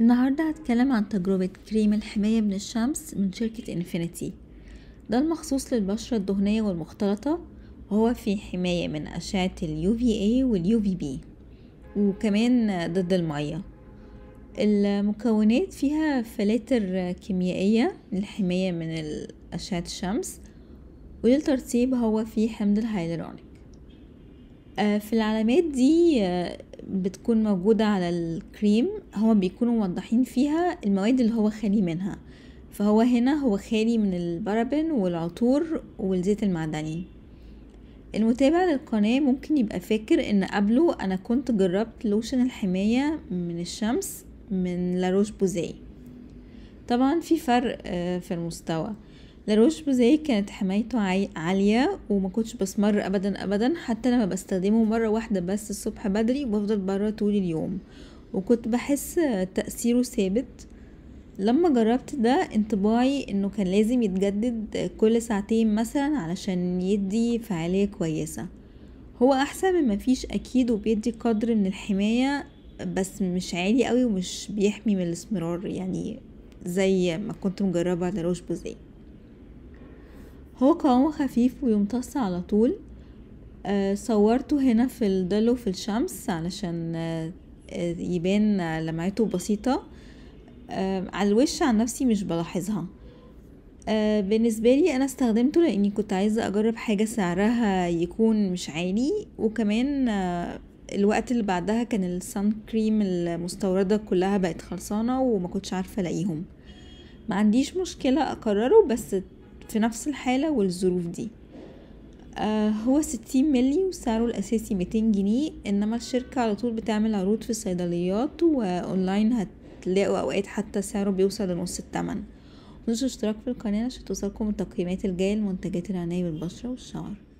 النهاردة هتكلم عن تجربة كريم الحماية من الشمس من شركة انفينيتي ده المخصوص للبشرة الدهنية والمختلطة وهو في حماية من أشعة اليو في اي واليو في بي وكمان ضد المية المكونات فيها فلاتر كيميائية للحماية من أشعة الشمس وللترطيب هو فيه حمض الهيالورونيك آه، في العلامات دي آه، بتكون موجودة على الكريم هما بيكونوا موضحين فيها المواد اللي هو خالي منها فهو هنا هو خالي من البرابن والعطور والزيت المعدني المتابع للقناة ممكن يبقى فاكر ان قبله انا كنت جربت لوشن الحماية من الشمس من لاروش بوزاي طبعا في فرق آه، في المستوى لاروش بوزيه كانت حمايته عالية وما كنتش بسمر ابدا ابدا حتى لما بستخدمه مرة واحدة بس الصبح بدري وبفضل برا طول اليوم وكنت بحس تأثيره ثابت لما جربت ده انطباعي انه كان لازم يتجدد كل ساعتين مثلا علشان يدي فعالية كويسة هو احسن من مفيش اكيد وبيدي قدر من الحماية بس مش عالي قوي ومش بيحمي من الاسمرار يعني زي ما كنت مجربة على روش بوزيه هو قوامه خفيف ويمتص على طول آه، صورته هنا في الضل وفي الشمس علشان آه، آه، يبان لمعته بسيطة على الوش عن نفسي مش بلاحظها بالنسبة لي أنا استخدمته لأني كنت عايزة أجرب حاجة سعرها يكون مش عالي وكمان الوقت اللي بعدها كان السان كريم المستوردة كلها بقت خلصانة وما كنتش عارفة ألاقيهم ما عنديش مشكلة أقرره بس في نفس الحالة والظروف دي آه هو ستين ملي وسعره الأساسي ميتين جنيه إنما الشركة على طول بتعمل عروض في الصيدليات وأونلاين هتلاقوا أوقات حتى سعره بيوصل لنص التمن نزلوا اشتراك في القناة عشان توصلكم التقييمات الجاية لمنتجات العناية بالبشرة والشعر